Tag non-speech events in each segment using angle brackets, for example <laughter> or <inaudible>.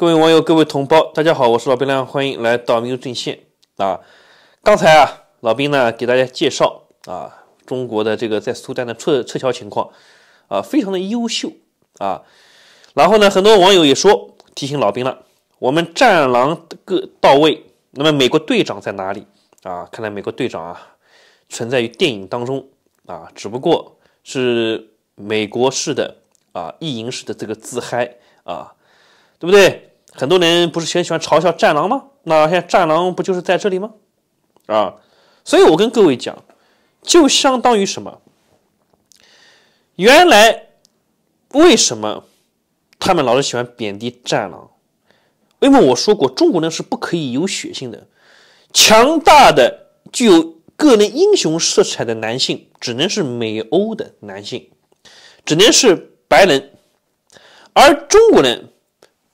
各位网友，各位同胞，大家好，我是老兵亮，欢迎来到民族阵线啊！刚才啊，老兵呢给大家介绍啊，中国的这个在苏丹的撤撤侨情况啊，非常的优秀啊！然后呢，很多网友也说，提醒老兵了，我们战狼各到位，那么美国队长在哪里啊？看来美国队长啊，存在于电影当中啊，只不过是美国式的啊，意淫式的这个自嗨啊，对不对？很多人不是很喜欢嘲笑战狼吗？那现在战狼不就是在这里吗？啊！所以我跟各位讲，就相当于什么？原来为什么他们老是喜欢贬低战狼？因为我说过，中国人是不可以有血性的，强大的具有个人英雄色彩的男性，只能是美欧的男性，只能是白人，而中国人。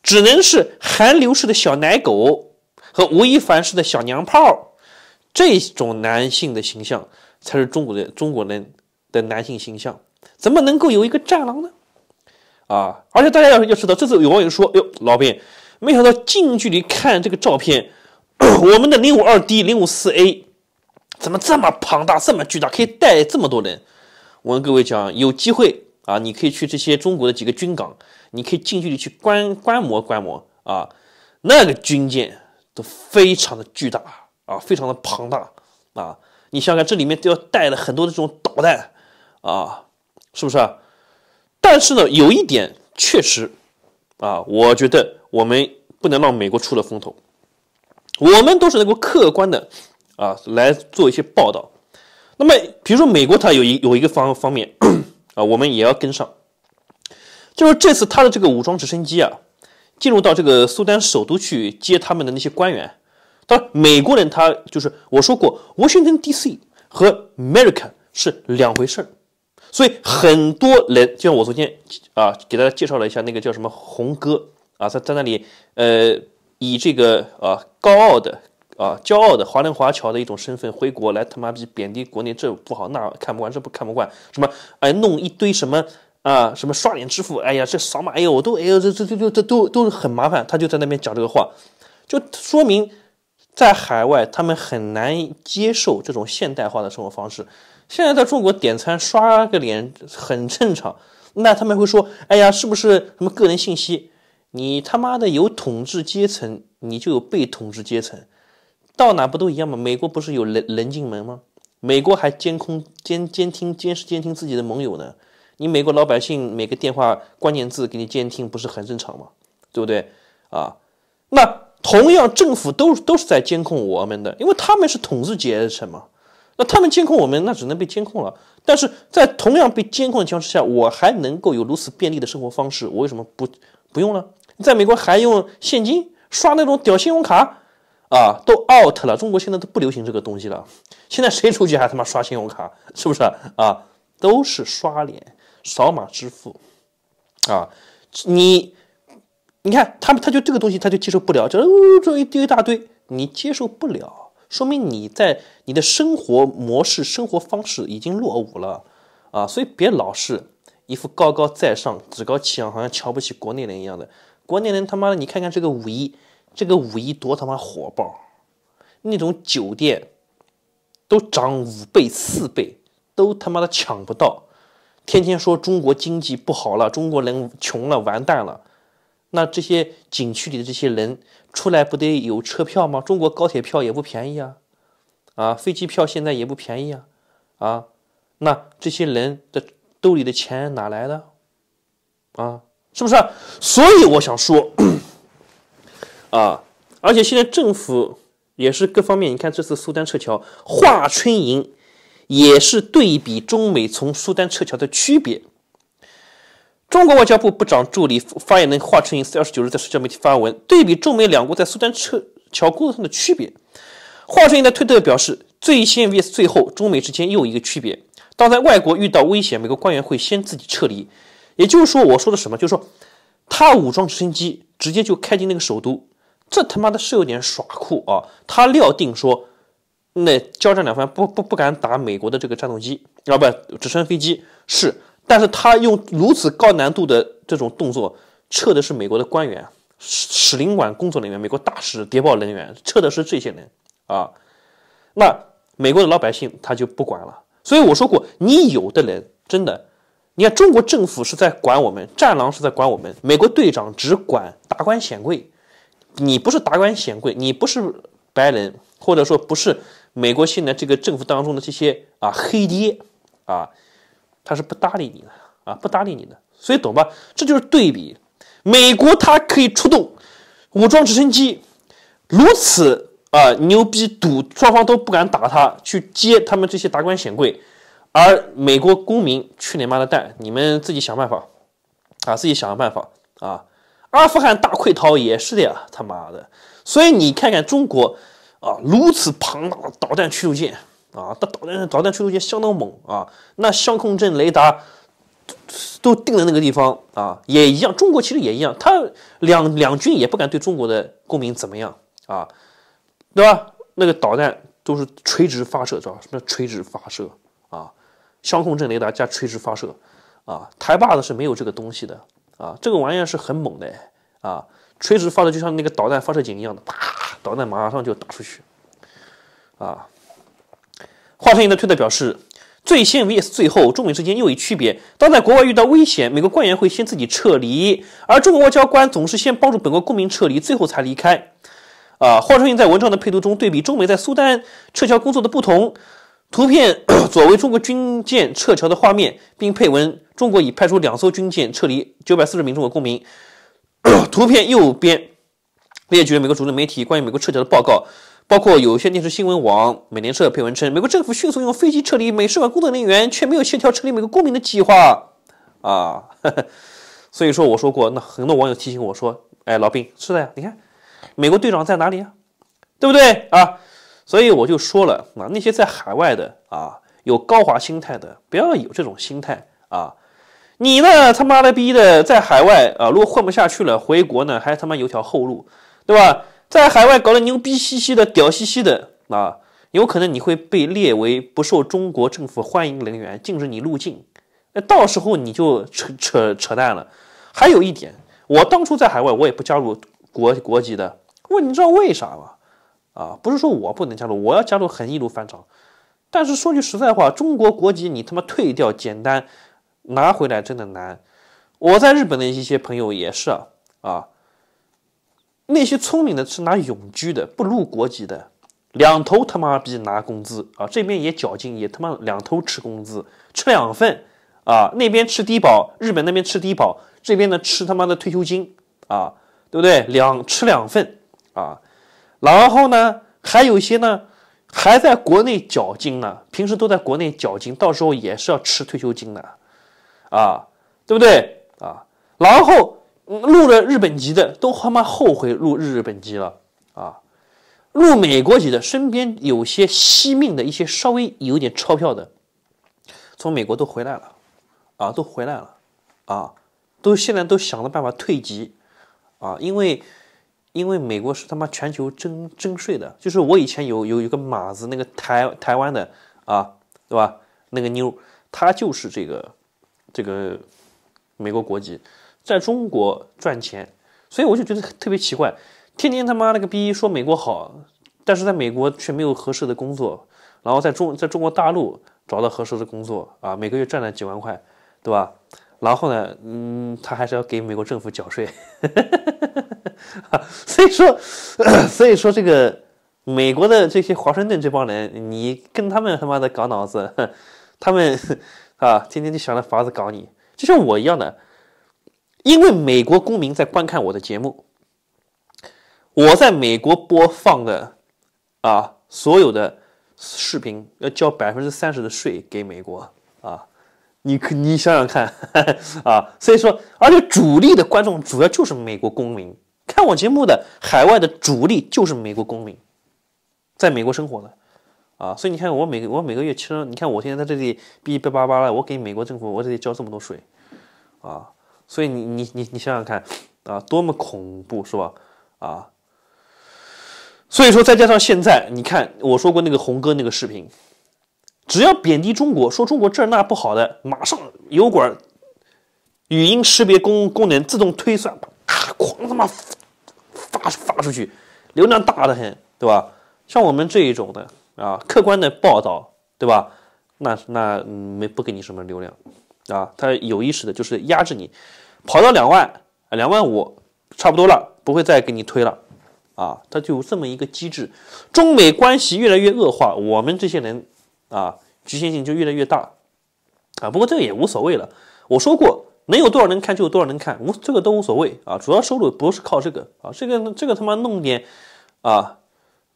只能是韩流式的小奶狗和吴亦凡式的小娘炮，这种男性的形象才是中国的中国人的男性形象，怎么能够有一个战狼呢？啊！而且大家要是要知道，这次有网友说：“哟，老兵，没想到近距离看这个照片，<clears throat> 我们的零五二 D 零五四 A 怎么这么庞大，这么巨大，可以带这么多人？”我跟各位讲，有机会。啊，你可以去这些中国的几个军港，你可以近距离去观观摩观摩啊，那个军舰都非常的巨大啊，非常的庞大啊，你想想这里面都要带了很多的这种导弹啊，是不是？但是呢，有一点确实啊，我觉得我们不能让美国出了风头，我们都是能够客观的啊来做一些报道。那么，比如说美国它有一有一个方方面。啊，我们也要跟上，就是这次他的这个武装直升机啊，进入到这个苏丹首都去接他们的那些官员。当然，美国人他就是我说过，华盛顿 DC 和 America 是两回事儿，所以很多人就像我昨天啊给大家介绍了一下那个叫什么红哥啊，在在那里呃以这个啊高傲的。啊，骄傲的华人华侨的一种身份回国来，他妈逼贬低国内，这不好那看不惯，这不看不惯什么？哎，弄一堆什么啊？什么刷脸支付？哎呀，这扫码哎呦，我都哎呦，这这这这这都都是很麻烦。他就在那边讲这个话，就说明在海外他们很难接受这种现代化的生活方式。现在在中国点餐刷个脸很正常，那他们会说：哎呀，是不是什么个人信息？你他妈的有统治阶层，你就有被统治阶层。到哪不都一样吗？美国不是有人人进门吗？美国还监控监监听监视监听自己的盟友呢。你美国老百姓每个电话关键字给你监听，不是很正常吗？对不对？啊，那同样政府都都是在监控我们的，因为他们是统治阶层嘛。那他们监控我们，那只能被监控了。但是在同样被监控的情况下，我还能够有如此便利的生活方式，我为什么不不用呢？在美国还用现金刷那种屌信用卡？啊，都 out 了，中国现在都不流行这个东西了。现在谁出去还他妈刷信用卡，是不是啊？都是刷脸、扫码支付。啊，你，你看他们，他就这个东西他就接受不了，就这一丢一大堆，你接受不了，说明你在你的生活模式、生活方式已经落伍了啊。所以别老是一副高高在上、趾高气扬，好像瞧不起国内人一样的。国内人他妈的，你看看这个五一。这个五一多他妈火爆，那种酒店都涨五倍四倍，都他妈的抢不到。天天说中国经济不好了，中国人穷了，完蛋了。那这些景区里的这些人出来不得有车票吗？中国高铁票也不便宜啊，啊，飞机票现在也不便宜啊，啊，那这些人的兜里的钱哪来的？啊，是不是？所以我想说。啊！而且现在政府也是各方面，你看这次苏丹撤侨，华春莹也是对比中美从苏丹撤侨的区别。中国外交部部长助理发言人华春莹四月二十九日在社交媒体发文，对比中美两国在苏丹撤侨工作上的区别。华春莹在推特表示：“最先 vs 最后，中美之间又一个区别。当在外国遇到危险，美国官员会先自己撤离。也就是说，我说的什么，就是说他武装直升机直接就开进那个首都。”这他妈的是有点耍酷啊！他料定说，那交战两方不不不敢打美国的这个战斗机啊，不，直升飞机是，但是他用如此高难度的这种动作撤的是美国的官员、使领馆工作人员、美国大使、谍报人员，撤的是这些人啊。那美国的老百姓他就不管了。所以我说过，你有的人真的，你看中国政府是在管我们，战狼是在管我们，美国队长只管达官显贵。你不是达官显贵，你不是白人，或者说不是美国现在这个政府当中的这些啊黑爹啊，他是不搭理你的啊，不搭理你的，所以懂吧？这就是对比，美国它可以出动武装直升机，如此啊牛逼，堵双方都不敢打他去接他们这些达官显贵，而美国公民去你妈的蛋，你们自己想办法啊，自己想个办法啊。阿富汗大溃逃也是的呀，他妈的！所以你看看中国，啊，如此庞大的导弹驱逐舰，啊，它导弹导弹驱逐舰相当猛啊，那相控阵雷达都定在那个地方啊，也一样。中国其实也一样，它两两军也不敢对中国的公民怎么样啊，对吧？那个导弹都是垂直发射，知道什么叫垂直发射啊？相控阵雷达加垂直发射啊，台巴子是没有这个东西的。啊，这个玩意是很猛的啊！垂直发射就像那个导弹发射井一样的，啪，导弹马上就打出去。啊，华春莹的推特表示，最先 VS 最后，中美之间又一区别：当在国外遇到危险，美国官员会先自己撤离，而中国外交官总是先帮助本国公民撤离，最后才离开。啊，华春莹在文章的配图中对比中美在苏丹撤侨工作的不同。图片 <coughs> 左为中国军舰撤侨的画面，并配文：中国已派出两艘军舰撤离九百四十名中国公民。<coughs> 图片右边列举了美国主流媒体关于美国撤侨的报告，包括有线电视新闻网、美联社，配文称：美国政府迅速用飞机撤离美使馆工作人员，却没有协调撤离美国公民的计划啊。<laughs> 所以说，我说过，那很多网友提醒我说：哎，老兵是的呀，你看美国队长在哪里呀？对不对啊？所以我就说了啊，那些在海外的啊，有高华心态的，不要有这种心态啊。你呢，他妈的逼的，在海外啊，如果混不下去了，回国呢，还他妈有条后路，对吧？在海外搞得牛逼兮兮的、屌兮兮的啊，有可能你会被列为不受中国政府欢迎人员，禁止你入境。那到时候你就扯扯扯淡了。还有一点，我当初在海外，我也不加入国国籍的。问你知道为啥吗？啊，不是说我不能加入，我要加入很易如反掌，但是说句实在话，中国国籍你他妈退掉简单，拿回来真的难。我在日本的一些朋友也是啊那些聪明的是拿永居的，不入国籍的，两头他妈逼拿工资啊，这边也绞尽，也他妈两头吃工资，吃两份啊，那边吃低保，日本那边吃低保，这边呢吃他妈的退休金啊，对不对？两吃两份啊。然后呢，还有一些呢，还在国内缴金呢，平时都在国内缴金，到时候也是要吃退休金的，啊，对不对啊？然后入了日本籍的，都他妈后悔入日日本籍了啊！入美国籍的，身边有些惜命的一些稍微有点钞票的，从美国都回来了，啊，都回来了，啊，都现在都想着办法退籍，啊，因为。因为美国是他妈全球征征税的，就是我以前有有一个马子，那个台台湾的啊，对吧？那个妞，她就是这个这个美国国籍，在中国赚钱，所以我就觉得特别奇怪，天天他妈那个逼说美国好，但是在美国却没有合适的工作，然后在中在中国大陆找到合适的工作啊，每个月赚了几万块，对吧？然后呢，嗯，他还是要给美国政府缴税，<laughs> 所以说，<clears throat> 所以说这个美国的这些华盛顿这帮人，你跟他们他妈的搞脑子，<laughs> 他们 <laughs> 啊，天天就想着法子搞你，就像我一样的，因为美国公民在观看我的节目，我在美国播放的啊所有的视频要交百分之三十的税给美国啊。你可你想想看啊，所以说，而且主力的观众主要就是美国公民看我节目的，海外的主力就是美国公民，在美国生活的啊，所以你看我每我每个月，其实你看我现在在这里逼逼巴巴了，我给美国政府我这里交这么多税啊，所以你你你你想想看啊，多么恐怖是吧？啊，所以说再加上现在，你看我说过那个红哥那个视频。只要贬低中国，说中国这那不好的，马上油管语音识别功功能自动推算，咔哐他妈发发出去，流量大的很，对吧？像我们这一种的啊，客观的报道，对吧？那那没不给你什么流量，啊，他有意识的就是压制你，跑到两万，两万五，差不多了，不会再给你推了，啊，他就这么一个机制。中美关系越来越恶化，我们这些人。啊，局限性就越来越大，啊，不过这也无所谓了。我说过，能有多少人看就有多少人看，无这个都无所谓啊。主要收入不是靠这个啊，这个这个他妈弄点啊，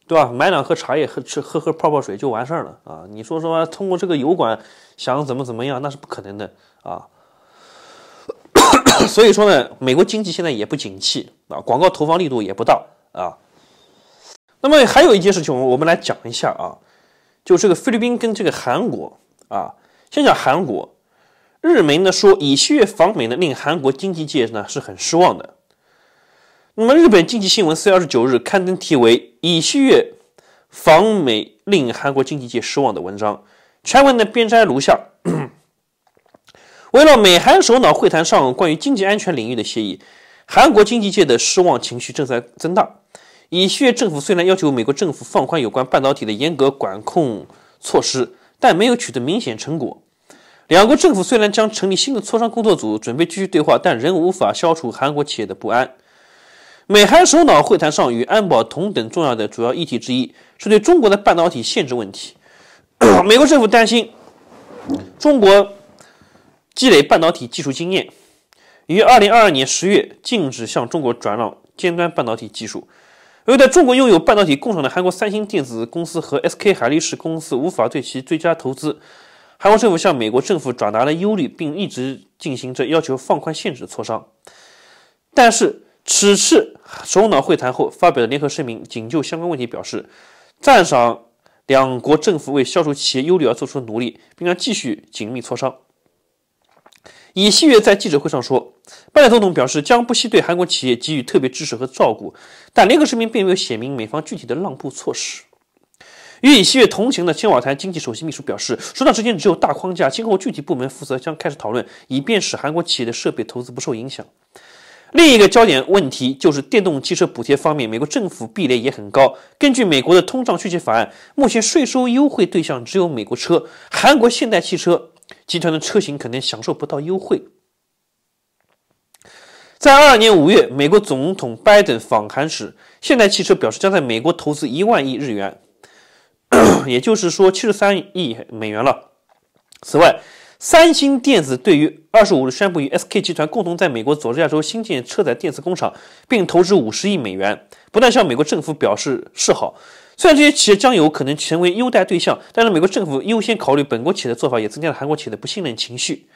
对吧？买两盒茶叶，喝吃喝喝泡泡水就完事儿了啊。你说说通过这个油管想怎么怎么样，那是不可能的啊。<coughs> 所以说呢，美国经济现在也不景气啊，广告投放力度也不大啊。那么还有一件事情，我们来讲一下啊。就这个菲律宾跟这个韩国啊，先讲韩国，日媒呢说以七月访美呢令韩国经济界呢是很失望的。那么日本经济新闻四月二十九日刊登题为“以七月访美令韩国经济界失望”的文章，全文呢编摘如下：为了美韩首脑会谈上关于经济安全领域的协议，韩国经济界的失望情绪正在增大。以色列政府虽然要求美国政府放宽有关半导体的严格管控措施，但没有取得明显成果。两国政府虽然将成立新的磋商工作组，准备继续对话，但仍无法消除韩国企业的不安。美韩首脑会谈上，与安保同等重要的主要议题之一，是对中国的半导体限制问题。<coughs> 美国政府担心，中国积累半导体技术经验，于二零二二年十月禁止向中国转让尖端半导体技术。而在中国拥有半导体工厂的韩国三星电子公司和 SK 海力士公司无法对其追加投资，韩国政府向美国政府转达了忧虑，并一直进行着要求放宽限制的磋商。但是，此次首脑会谈后发表的联合声明仅就相关问题表示赞赏，两国政府为消除企业忧虑而做出的努力，并将继续紧密磋商。尹锡悦在记者会上说，拜登总统表示将不惜对韩国企业给予特别支持和照顾，但联合声明并没有写明美方具体的让步措施。与尹锡悦同行的青瓦台经济首席秘书表示，首到之间只有大框架，今后具体部门负责将开始讨论，以便使韩国企业的设备投资不受影响。另一个焦点问题就是电动汽车补贴方面，美国政府壁垒也很高。根据美国的通胀削减法案，目前税收优惠对象只有美国车，韩国现代汽车。集团的车型可能享受不到优惠。在二二年五月，美国总统拜登访韩时，现代汽车表示将在美国投资一万亿日元，<coughs> 也就是说七十三亿美元了。此外，三星电子对于二十五日宣布与 SK 集团共同在美国佐治亚州新建车载电子工厂，并投资五十亿美元，不断向美国政府表示示好。虽然这些企业将有可能成为优待对象，但是美国政府优先考虑本国企业的做法也增加了韩国企业的不信任情绪。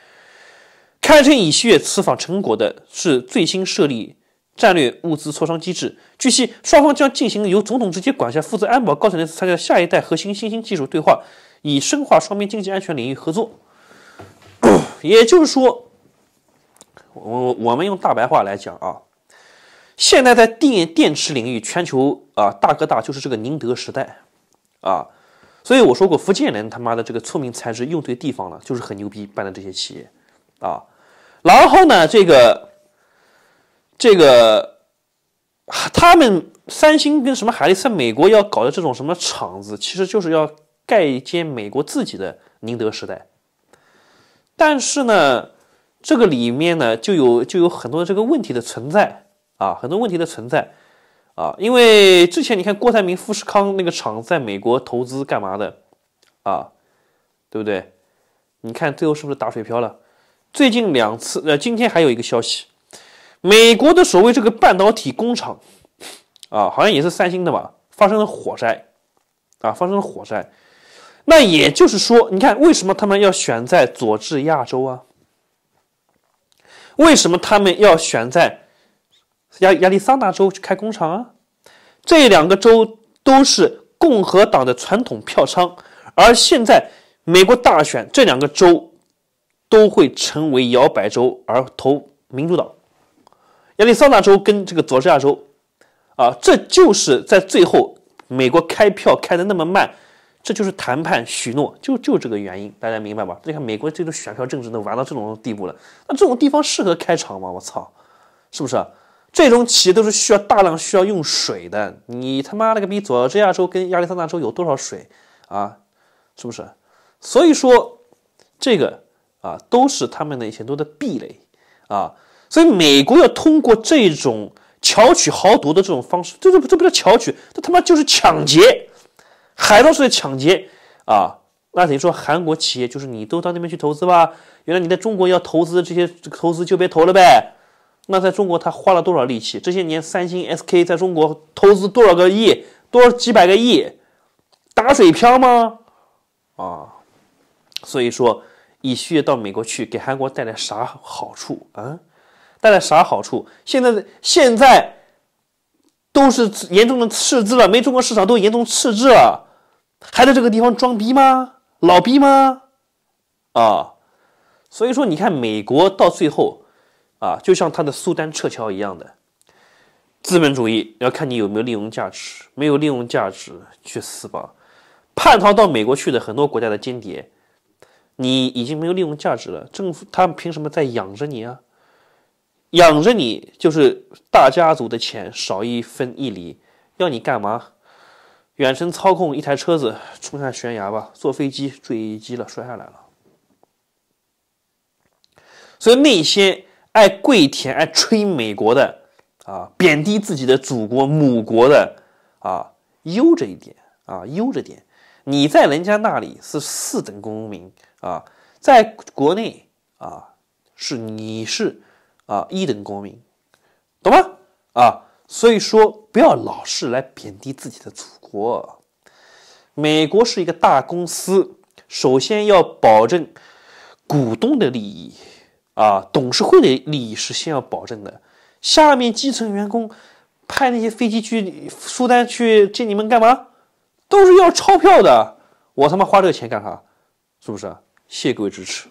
堪称以锡月此访成果的是最新设立战略物资磋商机制。据悉，双方将进行由总统直接管辖、负责安保高层人士参加下一代核心新兴技术对话，以深化双边经济安全领域合作。也就是说，我我们用大白话来讲啊。现在在电电池领域，全球啊大哥大就是这个宁德时代，啊，所以我说过，福建人他妈的这个聪明才智用对地方了，就是很牛逼办的这些企业，啊，然后呢，这个这个他们三星跟什么海力在美国要搞的这种什么厂子，其实就是要盖一间美国自己的宁德时代，但是呢，这个里面呢就有就有很多这个问题的存在。啊，很多问题的存在，啊，因为之前你看郭台铭富士康那个厂在美国投资干嘛的，啊，对不对？你看最后是不是打水漂了？最近两次，呃，今天还有一个消息，美国的所谓这个半导体工厂，啊，好像也是三星的吧，发生了火灾，啊，发生了火灾。那也就是说，你看为什么他们要选在佐治亚州啊？为什么他们要选在？亚亚利桑那州去开工厂啊，这两个州都是共和党的传统票仓，而现在美国大选这两个州都会成为摇摆州而投民主党。亚利桑那州跟这个佐治亚州啊，这就是在最后美国开票开的那么慢，这就是谈判许诺，就就这个原因，大家明白吧？你看美国这种选票政治能玩到这种地步了，那这种地方适合开厂吗？我操，是不是？这种企业都是需要大量需要用水的，你他妈了个逼，左岸亚洲跟亚利桑那州有多少水啊？是不是？所以说这个啊，都是他们的一些多的壁垒啊。所以美国要通过这种巧取豪夺的这种方式，这这这不叫巧取，这他妈就是抢劫，海盗式的抢劫啊。那等于说韩国企业就是你都到那边去投资吧，原来你在中国要投资这些投资就别投了呗。那在中国，他花了多少力气？这些年，三星、SK 在中国投资多少个亿，多几百个亿，打水漂吗？啊，所以说，以旭到美国去，给韩国带来啥好处啊？带来啥好处？现在现在都是严重的赤字了，没中国市场都严重赤字了，还在这个地方装逼吗？老逼吗？啊，所以说，你看美国到最后。啊，就像他的苏丹撤侨一样的，资本主义要看你有没有利用价值，没有利用价值去死吧！叛逃到美国去的很多国家的间谍，你已经没有利用价值了，政府他凭什么在养着你啊？养着你就是大家族的钱少一分一厘，要你干嘛？远程操控一台车子冲下悬崖吧，坐飞机坠机了，摔下来了。所以那些。爱跪舔、爱吹美国的啊，贬低自己的祖国、母国的啊，悠着一点啊，悠着点。你在人家那里是四等公民啊，在国内啊是你是啊一等公民，懂吗？啊，所以说不要老是来贬低自己的祖国。美国是一个大公司，首先要保证股东的利益。啊，董事会的利益是先要保证的。下面基层员工派那些飞机去苏丹去见你们干嘛？都是要钞票的。我他妈花这个钱干啥？是不是？谢各位支持。